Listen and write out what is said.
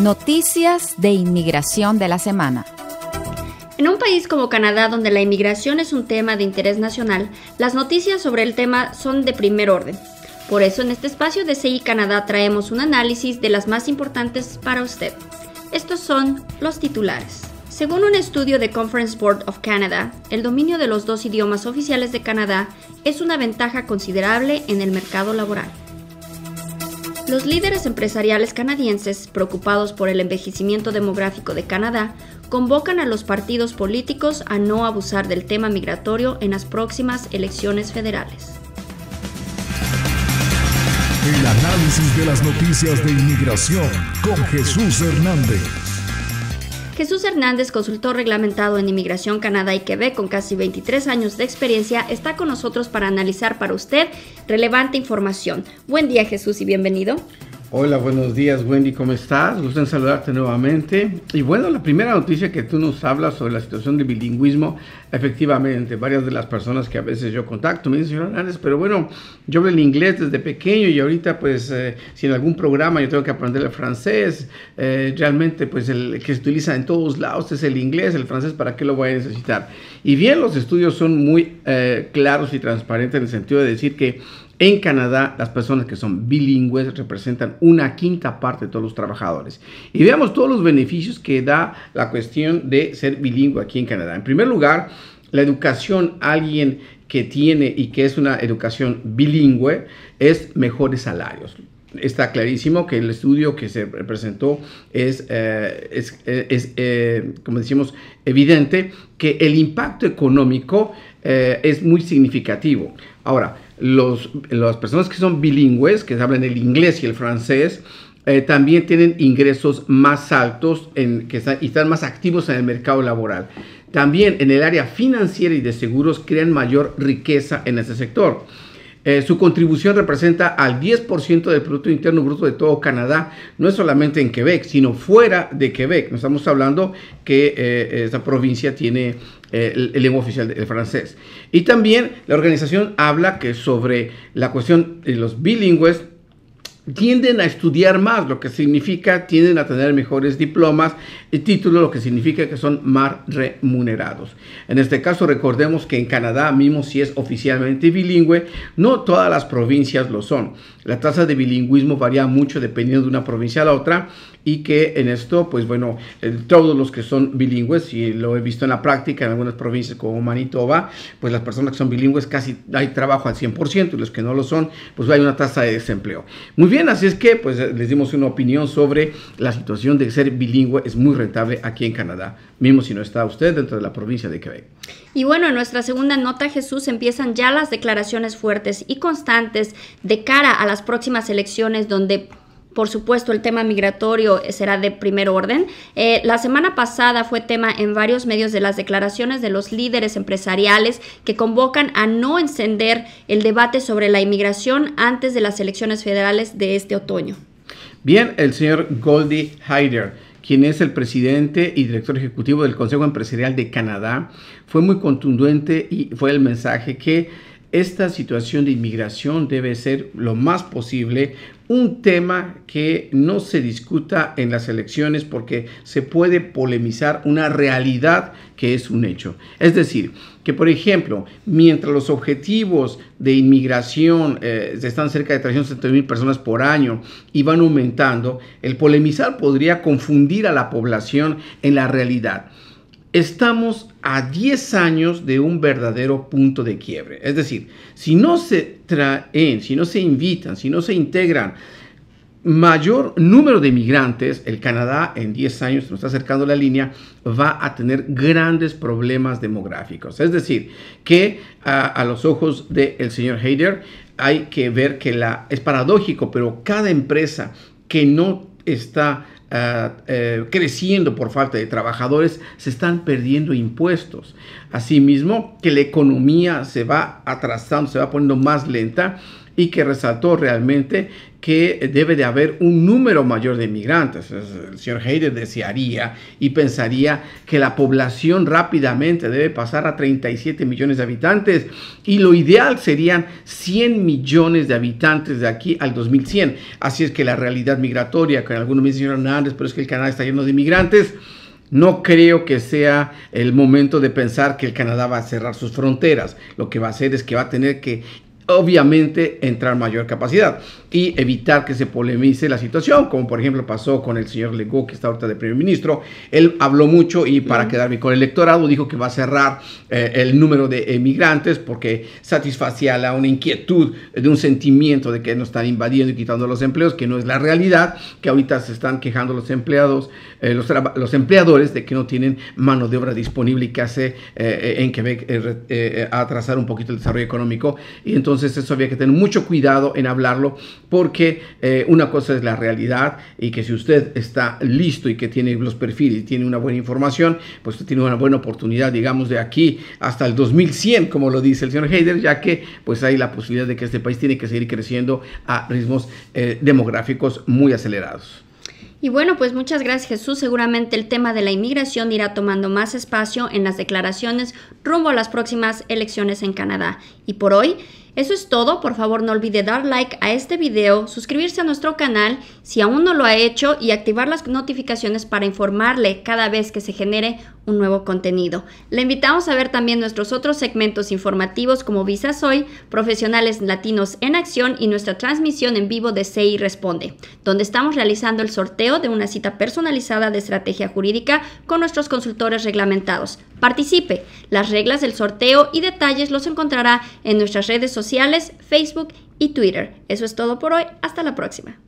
Noticias de Inmigración de la Semana. En un país como Canadá, donde la inmigración es un tema de interés nacional, las noticias sobre el tema son de primer orden. Por eso en este espacio de CI Canadá traemos un análisis de las más importantes para usted. Estos son los titulares. Según un estudio de Conference Board of Canada, el dominio de los dos idiomas oficiales de Canadá es una ventaja considerable en el mercado laboral. Los líderes empresariales canadienses, preocupados por el envejecimiento demográfico de Canadá, convocan a los partidos políticos a no abusar del tema migratorio en las próximas elecciones federales. El análisis de las noticias de inmigración con Jesús Hernández. Jesús Hernández, consultor reglamentado en Inmigración Canadá y Quebec con casi 23 años de experiencia, está con nosotros para analizar para usted relevante información. Buen día Jesús y bienvenido. Hola, buenos días Wendy, ¿cómo estás? Gusto en saludarte nuevamente. Y bueno, la primera noticia que tú nos hablas sobre la situación del bilingüismo, efectivamente, varias de las personas que a veces yo contacto me dicen, Hernández, pero bueno, yo hablo el inglés desde pequeño y ahorita pues eh, si en algún programa yo tengo que aprender el francés, eh, realmente pues el que se utiliza en todos lados es el inglés, el francés, ¿para qué lo voy a necesitar? Y bien, los estudios son muy eh, claros y transparentes en el sentido de decir que en Canadá, las personas que son bilingües representan una quinta parte de todos los trabajadores. Y veamos todos los beneficios que da la cuestión de ser bilingüe aquí en Canadá. En primer lugar, la educación, alguien que tiene y que es una educación bilingüe, es mejores salarios está clarísimo que el estudio que se presentó es, eh, eh, eh, como decimos, evidente que el impacto económico es muy significativo. Ahora, las personas que son bilingües, que hablan el inglés y el francés, eh, también tienen ingresos más altos en, que y están más activos en el mercado laboral. También en el área financiera y de seguros crean mayor riqueza en ese sector. Eh, su contribución representa al 10% del Producto Interno Bruto de todo Canadá, no es solamente en Quebec, sino fuera de Quebec. No estamos hablando que eh, esta provincia tiene eh, el, el, lengua oficial del francés. Y también la organización habla que sobre la cuestión de los bilingües, tienden a estudiar más, lo que significa tienden a tener mejores diplomas y títulos, lo que significa que son más remunerados. En este caso, recordemos que en Canadá, mismo si es oficialmente bilingüe, no todas las provincias lo son. La tasa de bilingüismo varía mucho dependiendo de una provincia a la otra y que en esto, pues bueno, todos los que son bilingües, y lo he visto en la práctica en algunas provincias como Manitoba, pues las personas que son bilingües casi hay trabajo al 100% y los que no lo son, pues hay una tasa de desempleo. Muy bien, así es que pues les dimos una opinión sobre la situación de ser bilingüe es muy rentable aquí en Canadá, mismo si no está usted dentro de la provincia de Quebec. Y bueno, en nuestra segunda nota, Jesús, empiezan ya las declaraciones fuertes y constantes de cara a las próximas elecciones donde por supuesto, el tema migratorio será de primer orden. Eh, la semana pasada fue tema en varios medios de las declaraciones de los líderes empresariales que convocan a no encender el debate sobre la inmigración antes de las elecciones federales de este otoño. Bien, el señor Goldie Heider, quien es el presidente y director ejecutivo del Consejo Empresarial de Canadá, fue muy contundente y fue el mensaje que esta situación de inmigración debe ser lo más posible un tema que no se discuta en las elecciones porque se puede polemizar una realidad que es un hecho. Es decir, que por ejemplo, mientras los objetivos de inmigración eh, están cerca de 370 mil personas por año y van aumentando, el polemizar podría confundir a la población en la realidad estamos a 10 años de un verdadero punto de quiebre. Es decir, si no se traen, si no se invitan, si no se integran mayor número de migrantes, el Canadá en 10 años, nos está acercando la línea, va a tener grandes problemas demográficos. Es decir, que a, los ojos del señor Hayder hay que ver que la, es paradójico, pero cada empresa que no está Ah, eh, creciendo por falta de trabajadores, se están perdiendo impuestos. Asimismo, que la economía se va atrasando, se va poniendo más lenta y que resaltó realmente que debe de haber un número mayor de inmigrantes. El señor Hayden desearía y pensaría que la población rápidamente debe pasar a 37 millones de habitantes y lo ideal serían 100 millones de habitantes de aquí al 2100. Así es que la realidad migratoria, que algunos me dicen, pero es que el Canadá está lleno de inmigrantes. No creo que sea el momento de pensar que el Canadá va a cerrar sus fronteras. Lo que va a hacer es que va a tener que obviamente entrar mayor capacidad y evitar que se polemice la situación, como por ejemplo pasó con el señor Legault, que está ahorita de primer ministro. Él habló mucho y para quedarme con el electorado dijo que va a cerrar eh, el número de emigrantes porque satisfacía la, una inquietud de un sentimiento de que nos están invadiendo y quitando los empleos, que no es la realidad, que ahorita se están quejando los empleados, eh, los, empleadores de que no tienen mano de obra disponible y que hace eh, en Quebec atrasar un poquito el desarrollo económico. Y entonces entonces eso había que tener mucho cuidado en hablarlo porque eh, una cosa es la realidad y que si usted está listo y que tiene los perfiles y tiene una buena información, pues usted tiene una buena oportunidad, digamos, de aquí hasta el 2100, como lo dice el señor Heider, ya que pues hay la posibilidad de que este país tiene que seguir creciendo a ritmos eh, demográficos muy acelerados. Y bueno, pues muchas gracias Jesús. Seguramente el tema de la inmigración irá tomando más espacio en las declaraciones rumbo a las próximas elecciones en Canadá. Y por hoy eso es todo, por favor no olvide dar like a este video, suscribirse a nuestro canal si aún no lo ha hecho y activar las notificaciones para informarle cada vez que se genere un nuevo contenido. Le invitamos a ver también nuestros otros segmentos informativos como Visas Hoy, Profesionales Latinos en Acción y nuestra transmisión en vivo de CI Responde, donde estamos realizando el sorteo de una cita personalizada de estrategia jurídica con nuestros consultores reglamentados. Participe. Las reglas del sorteo y detalles los encontrará en nuestras redes sociales, Facebook y Twitter. Eso es todo por hoy. Hasta la próxima.